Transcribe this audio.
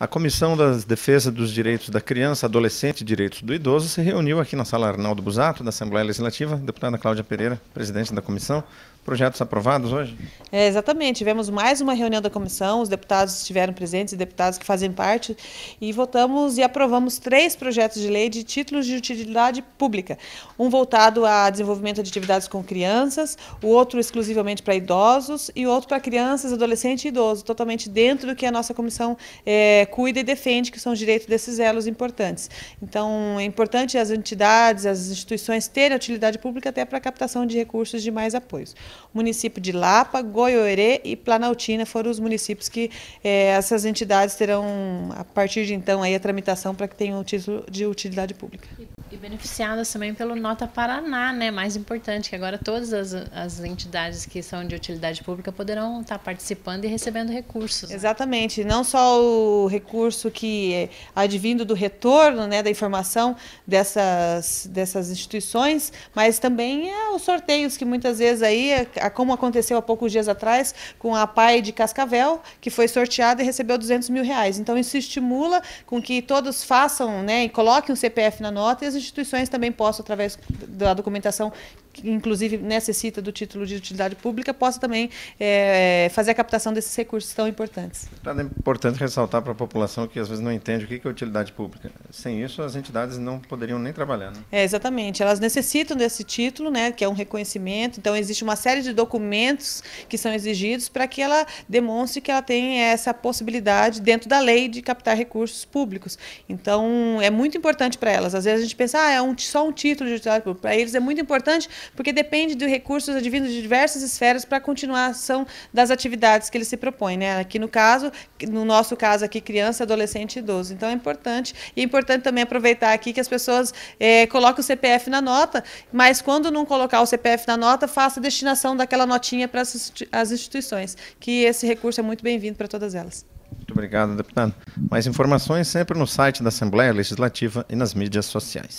A Comissão das Defesa dos Direitos da Criança, Adolescente e Direitos do Idoso se reuniu aqui na sala Arnaldo Busato, da Assembleia Legislativa. Deputada Cláudia Pereira, presidente da comissão. Projetos aprovados hoje? É, exatamente. Tivemos mais uma reunião da comissão, os deputados estiveram presentes, os deputados que fazem parte, e votamos e aprovamos três projetos de lei de títulos de utilidade pública. Um voltado a desenvolvimento de atividades com crianças, o outro exclusivamente para idosos e outro para crianças, adolescentes e idosos, totalmente dentro do que a nossa comissão é, cuida e defende, que são direitos desses elos importantes. Então, é importante as entidades, as instituições terem utilidade pública até para a captação de recursos de mais apoios. O município de Lapa, Goiorê e Planaltina foram os municípios que é, essas entidades terão, a partir de então, aí, a tramitação para que tenham o título de utilidade pública beneficiadas também pelo Nota Paraná, né? Mais importante, que agora todas as, as entidades que são de utilidade pública poderão estar tá participando e recebendo recursos. Né? Exatamente. Não só o recurso que é advindo do retorno né, da informação dessas, dessas instituições, mas também é os sorteios que muitas vezes aí, é, como aconteceu há poucos dias atrás, com a PAI de Cascavel, que foi sorteada e recebeu 200 mil reais. Então, isso estimula com que todos façam né, e coloquem o CPF na nota e as instituições instituições também possam, através da documentação, inclusive necessita do título de utilidade pública, possa também é, fazer a captação desses recursos tão importantes. É importante ressaltar para a população que às vezes não entende o que é utilidade pública. Sem isso, as entidades não poderiam nem trabalhar. Né? É, exatamente. Elas necessitam desse título, né, que é um reconhecimento. Então, existe uma série de documentos que são exigidos para que ela demonstre que ela tem essa possibilidade dentro da lei de captar recursos públicos. Então, é muito importante para elas. Às vezes a gente pensa, ah, é um, só um título de utilidade pública. Para eles é muito importante porque depende de recursos advindos de diversas esferas para a continuação das atividades que ele se propõe. Né? Aqui no caso, no nosso caso aqui, criança, adolescente e idoso. Então é importante. E é importante também aproveitar aqui que as pessoas é, o CPF na nota, mas quando não colocar o CPF na nota, faça a destinação daquela notinha para as instituições, que esse recurso é muito bem-vindo para todas elas. Muito obrigado, deputado. Mais informações sempre no site da Assembleia Legislativa e nas mídias sociais.